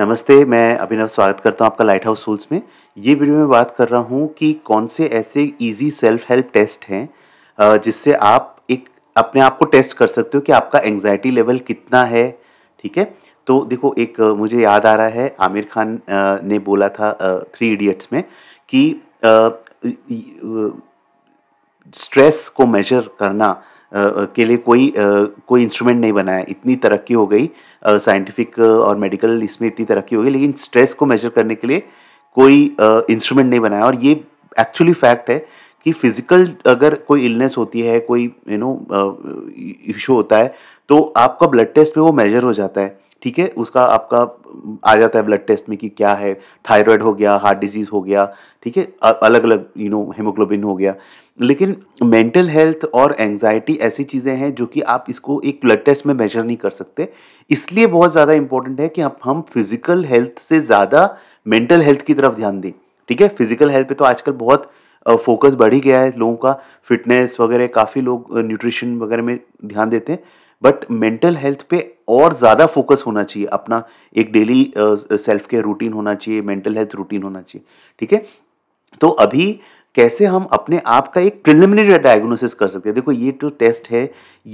नमस्ते मैं अभिनव स्वागत करता हूं आपका लाइट हाउस सूल्स में ये वीडियो में बात कर रहा हूं कि कौन से ऐसे इजी सेल्फ हेल्प टेस्ट हैं जिससे आप एक अपने आप को टेस्ट कर सकते हो कि आपका एंग्जाइटी लेवल कितना है ठीक है तो देखो एक मुझे याद आ रहा है आमिर खान ने बोला था थ्री इडियट्स में कि स्ट्रेस को मेजर करना के लिए कोई कोई इंस्ट्रूमेंट नहीं बनाया इतनी तरक्की हो गई साइंटिफिक और मेडिकल इसमें इतनी तरक्की हो गई लेकिन स्ट्रेस को मेजर करने के लिए कोई इंस्ट्रूमेंट नहीं बनाया और ये एक्चुअली फैक्ट है कि फिजिकल अगर कोई इलनेस होती है कोई यू नो इशू होता है तो आपका ब्लड टेस्ट में वो मेजर हो जाता है ठीक है उसका आपका आ जाता है ब्लड टेस्ट में कि क्या है थायराइड हो गया हार्ट डिजीज़ हो गया ठीक है अलग अलग यू नो हेमोग्लोबिन हो गया लेकिन मेंटल हेल्थ और एंजाइटी ऐसी चीज़ें हैं जो कि आप इसको एक ब्लड टेस्ट में मेजर नहीं कर सकते इसलिए बहुत ज़्यादा इंपॉर्टेंट है कि आप हम फिज़िकल हेल्थ से ज़्यादा मेंटल हेल्थ की तरफ ध्यान दें ठीक है फिज़िकल हेल्थ पे तो आजकल बहुत फोकस बढ़ ही गया है लोगों का फिटनेस वगैरह काफ़ी लोग न्यूट्रिशन वगैरह में ध्यान देते हैं बट मेंटल हेल्थ पे और ज़्यादा फोकस होना चाहिए अपना एक डेली सेल्फ केयर रूटीन होना चाहिए मेंटल हेल्थ रूटीन होना चाहिए ठीक है तो अभी कैसे हम अपने आप का एक प्रिलिमिनरी डायग्नोसिस कर सकते हैं देखो ये जो टेस्ट है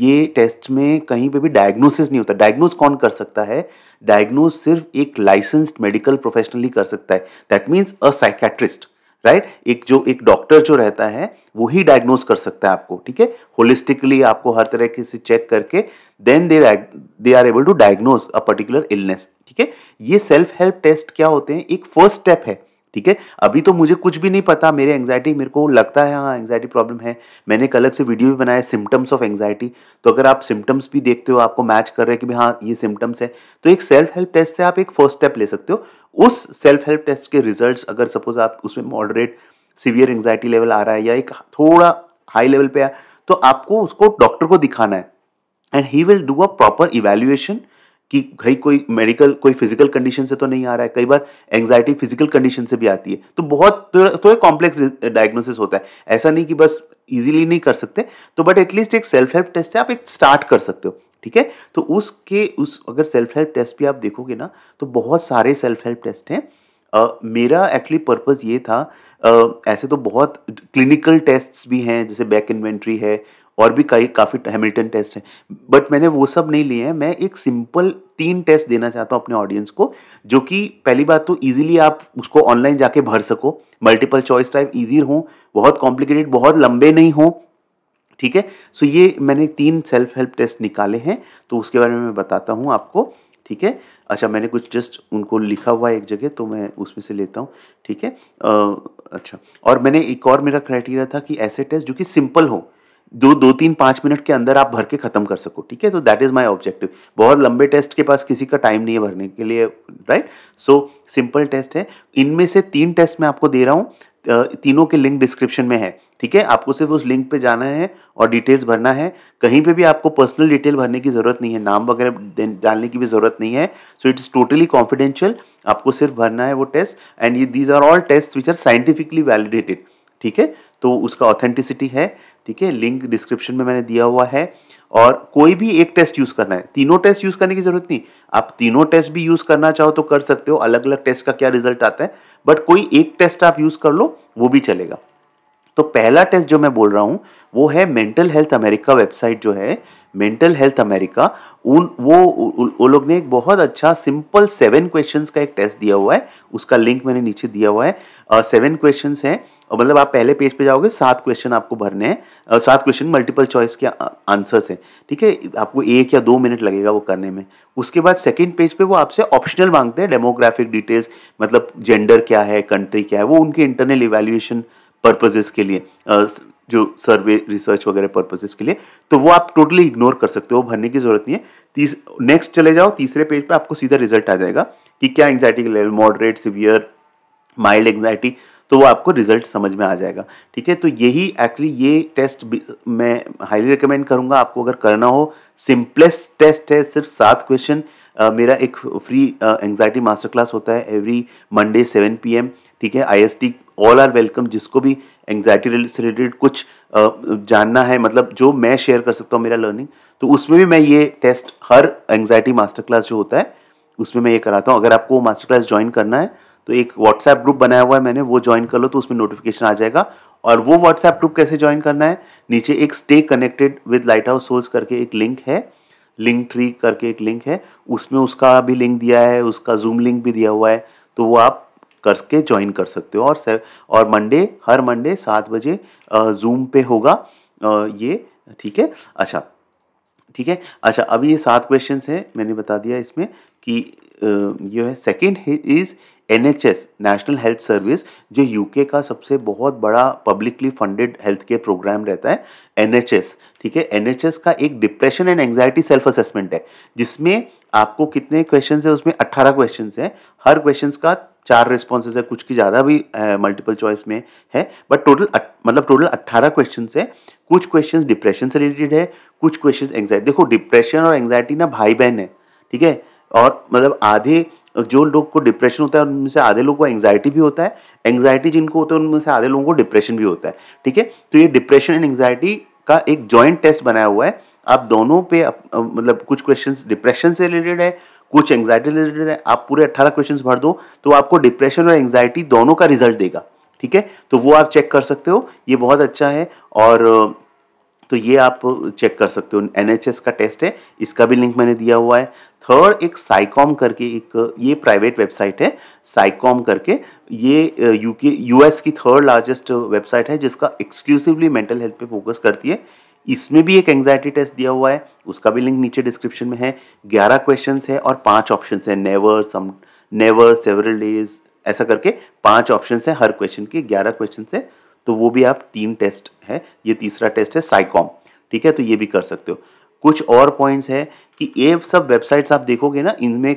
ये टेस्ट में कहीं पे भी डायग्नोसिस नहीं होता डायग्नोस कौन कर सकता है डायग्नोस सिर्फ एक लाइसेंस्ड मेडिकल प्रोफेशनल ही कर सकता है that means a psychiatrist right right? एक जो एक डॉक्टर जो रहता है वो ही डायग्नोज कर सकता है आपको ठीक है होलिस्टिकली आपको हर तरह के से चेक करके then they they are able to diagnose a particular illness ठीक है ये सेल्फ हेल्प टेस्ट क्या होते हैं एक फर्स्ट स्टेप है ठीक है अभी तो मुझे कुछ भी नहीं पता मेरे एंगजाइटी मेरे को लगता है हाँ एंगजाइटी प्रॉब्लम है मैंने एक अलग से वीडियो भी बनाया सिम्टम्स ऑफ एंगजाइटी तो अगर आप सिम्टम्स भी देखते हो आपको मैच कर रहे हैं कि भाई हाँ ये सिम्टम्स है तो एक सेल्फ हेल्प टेस्ट से आप एक फर्स्ट स्टेप ले सकते हो उस सेल्फ हेल्प टेस्ट के रिजल्ट अगर सपोज आप उसमें मॉडरेट सीवियर एंगजाइटी लेवल आ रहा है या एक थोड़ा हाई लेवल पे आया तो आपको उसको डॉक्टर को दिखाना है and he will do a proper evaluation कि भाई कोई मेडिकल कोई फिजिकल कंडीशन से तो नहीं आ रहा है कई बार एंग्जाइटी फिजिकल कंडीशन से भी आती है तो बहुत थोड़ा कॉम्प्लेक्स डायग्नोसिस होता है ऐसा नहीं कि बस इजीली नहीं कर सकते तो बट एटलीस्ट एक सेल्फ हेल्प टेस्ट से आप एक स्टार्ट कर सकते हो ठीक है तो उसके उस अगर सेल्फ हेल्प टेस्ट भी आप देखोगे ना तो बहुत सारे सेल्फ हेल्प टेस्ट हैं Uh, मेरा एक्चुअली पर्पज़ ये था uh, ऐसे तो बहुत क्लिनिकल टेस्ट्स भी हैं जैसे बैक इन्वेंट्री है और भी कई काफ़ी हैमिल्टन टेस्ट हैं बट मैंने वो सब नहीं लिए हैं मैं एक सिंपल तीन टेस्ट देना चाहता हूँ अपने ऑडियंस को जो कि पहली बात तो ईजिली आप उसको ऑनलाइन जाके भर सको मल्टीपल चॉइस टाइप ईजी हों बहुत कॉम्प्लिकेटेड बहुत लंबे नहीं हों ठीक है सो ये मैंने तीन सेल्फ हेल्प टेस्ट निकाले हैं तो उसके बारे में मैं बताता हूँ आपको ठीक है अच्छा मैंने कुछ जस्ट उनको लिखा हुआ है एक जगह तो मैं उसमें से लेता हूँ ठीक है अच्छा और मैंने एक और मेरा क्राइटेरिया था कि ऐसे टेस्ट जो कि सिंपल हो दो दो तीन पाँच मिनट के अंदर आप भर के ख़त्म कर सको ठीक है तो दैट इज़ माई ऑब्जेक्टिव बहुत लंबे टेस्ट के पास किसी का टाइम नहीं है भरने के लिए राइट सो सिंपल टेस्ट है इनमें से तीन टेस्ट मैं आपको दे रहा हूँ तीनों के लिंक डिस्क्रिप्शन में है ठीक है आपको सिर्फ उस लिंक पे जाना है और डिटेल्स भरना है कहीं पे भी आपको पर्सनल डिटेल भरने की ज़रूरत नहीं है नाम वगैरह डालने की भी ज़रूरत नहीं है सो इट्स टोटली कॉन्फिडेंशियल आपको सिर्फ भरना है वो टेस्ट एंड ये these are all test which are scientifically validated ठीक है तो उसका ऑथेंटिसिटी है ठीक है लिंक डिस्क्रिप्शन में मैंने दिया हुआ है और कोई भी एक टेस्ट यूज़ करना है तीनों टेस्ट यूज़ करने की ज़रूरत नहीं आप तीनों टेस्ट भी यूज़ करना चाहो तो कर सकते हो अलग अलग टेस्ट का क्या रिजल्ट आता है बट कोई एक टेस्ट आप यूज़ कर लो वो भी चलेगा तो पहला टेस्ट जो मैं बोल रहा हूँ वो है मेंटल हेल्थ अमेरिका वेबसाइट जो है मेंटल हेल्थ अमेरिका उन वो वो लोग ने एक बहुत अच्छा सिंपल सेवन क्वेश्चंस का एक टेस्ट दिया हुआ है उसका लिंक मैंने नीचे दिया हुआ है सेवन क्वेश्चंस हैं और मतलब आप पहले पेज पे जाओगे सात क्वेश्चन आपको भरने हैं सात क्वेश्चन मल्टीपल चॉइस के आंसर्स हैं ठीक है आपको एक या दो मिनट लगेगा वो करने में उसके बाद सेकेंड पेज पर वो आपसे ऑप्शनल मांगते हैं डेमोग्राफिक डिटेल्स मतलब जेंडर क्या है कंट्री क्या है वो उनके इंटरनल इवेल्यूएशन पर्पजेस के लिए जो सर्वे रिसर्च वगैरह पर्पजेज के लिए तो वो आप टोटली इग्नोर कर सकते हो भरने की जरूरत नहीं है तीस नेक्स्ट चले जाओ तीसरे पेज पे आपको सीधा रिजल्ट आ जाएगा कि क्या anxiety level moderate severe mild anxiety तो वो आपको रिजल्ट समझ में आ जाएगा ठीक है तो यही एक्चुअली ये टेस्ट मैं हाईली रिकमेंड करूंगा आपको अगर करना हो सिंपलेस्ट टेस्ट है सिर्फ सात क्वेश्चन मेरा एक फ्री एंग्जाइटी मास्टर क्लास होता है एवरी मंडे सेवन पी ठीक है आई ऑल आर वेलकम जिसको भी एंगजाइटी से रिलेटेड कुछ जानना है मतलब जो मैं शेयर कर सकता हूँ मेरा लर्निंग तो उसमें भी मैं ये टेस्ट हर एंग्जाइटी मास्टर क्लास जो होता है उसमें मैं ये कराता हूँ अगर आपको मास्टर क्लास ज्वाइन करना है तो एक व्हाट्सएप ग्रुप बनाया हुआ है मैंने वो ज्वाइन कर लो तो उसमें नोटिफिकेशन आ जाएगा और वो व्हाट्सएप ग्रुप कैसे ज्वाइन करना है नीचे एक stay connected with Lighthouse Souls करके एक लिंक है लिंक ट्री करके एक लिंक है उसमें उसका भी लिंक दिया है उसका जूम लिंक भी दिया हुआ है तो वो आप करके ज्वाइन कर सकते हो और से, और मंडे हर मंडे सात बजे जूम पे होगा ये ठीक है अच्छा ठीक है अच्छा अभी ये सात क्वेश्चन हैं मैंने बता दिया इसमें कि जो है second is N H S national health service जो यूके का सबसे बहुत बड़ा publicly funded health care program रहता है एन एच एस ठीक है एन का एक depression and anxiety self assessment है जिसमें आपको कितने क्वेश्चन है उसमें अट्ठारह क्वेश्चन हैं हर क्वेश्चन का चार रिस्पॉन्सेज है कुछ की ज़्यादा भी मल्टीपल चॉइस में है बट टोटल मतलब टोटल अट्ठारह क्वेश्चन है कुछ क्वेश्चन डिप्रेशन से रिलेटेड है कुछ क्वेश्चन एंगजाइटी देखो डिप्रेशन और एंगजाइटी ना भाई बहन है ठीक है और मतलब आधे जो लोग को डिप्रेशन होता है उनमें से आधे लोगों को एंगजाइटी भी होता है एंगजाइटी जिनको होता है उनमें से आधे लोगों को डिप्रेशन भी होता है ठीक है तो ये डिप्रेशन एंड एंगजाइटी का एक जॉइंट टेस्ट बनाया हुआ है आप दोनों पे मतलब कुछ क्वेश्चंस डिप्रेशन से रिलेटेड है कुछ एंग्जाइटी रिलेटेड है आप पूरे अट्ठारह क्वेश्चन भर दो तो आपको डिप्रेशन और एंगजाइटी दोनों का रिजल्ट देगा ठीक है तो वो आप चेक कर सकते हो ये बहुत अच्छा है और तो ये आप चेक कर सकते हो एन का टेस्ट है इसका भी लिंक मैंने दिया हुआ है थर्ड एक साइकॉम करके एक ये प्राइवेट वेबसाइट है साइकॉम करके ये यूके यूएस की थर्ड लार्जेस्ट वेबसाइट है जिसका एक्सक्लूसिवली मेंटल हेल्थ पे फोकस करती है इसमें भी एक एंग्जाइटी टेस्ट दिया हुआ है उसका भी लिंक नीचे डिस्क्रिप्शन में है ग्यारह क्वेश्चन है और पाँच ऑप्शन है never some never several days ऐसा करके पांच ऑप्शन है हर क्वेश्चन के ग्यारह क्वेश्चन है तो वो भी आप तीन टेस्ट है ये तीसरा टेस्ट है साइकॉम ठीक है तो ये भी कर सकते हो कुछ और पॉइंट्स है कि ये सब वेबसाइट्स आप देखोगे ना इनमें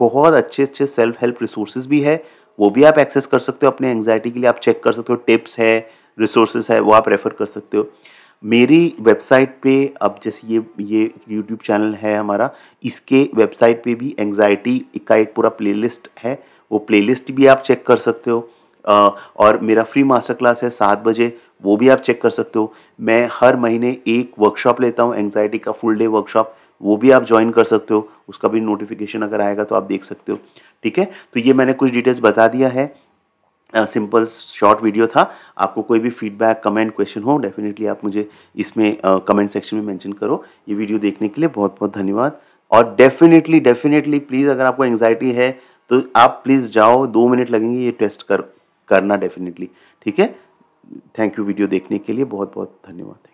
बहुत अच्छे अच्छे सेल्फ हेल्प रिसोर्सेज भी है वो भी आप एक्सेस कर सकते हो अपने एंगजाइटी के लिए आप चेक कर सकते हो टिप्स है रिसोर्सेज है वो आप रेफर कर सकते हो मेरी वेबसाइट पे अब जैसे ये ये यूट्यूब चैनल है हमारा इसके वेबसाइट पे भी एंग्जाइटी का एक पूरा प्लेलिस्ट है वो प्लेलिस्ट भी आप चेक कर सकते हो और मेरा फ्री मास्टर क्लास है सात बजे वो भी आप चेक कर सकते हो मैं हर महीने एक वर्कशॉप लेता हूँ एंगजाइटी का फुल डे वर्कशॉप वो भी आप ज्वाइन कर सकते हो उसका भी नोटिफिकेशन अगर आएगा तो आप देख सकते हो ठीक है तो ये मैंने कुछ डिटेल्स बता दिया है सिंपल शॉर्ट वीडियो था आपको कोई भी फीडबैक कमेंट क्वेश्चन हो डेफिनेटली आप मुझे इसमें कमेंट सेक्शन में मेंशन करो ये वीडियो देखने के लिए बहुत बहुत धन्यवाद और डेफिनेटली डेफिनेटली प्लीज़ अगर आपको एंगजाइटी है तो आप प्लीज़ जाओ दो मिनट लगेंगे ये टेस्ट कर करना डेफिनेटली ठीक है थैंक यू वीडियो देखने के लिए बहुत बहुत धन्यवाद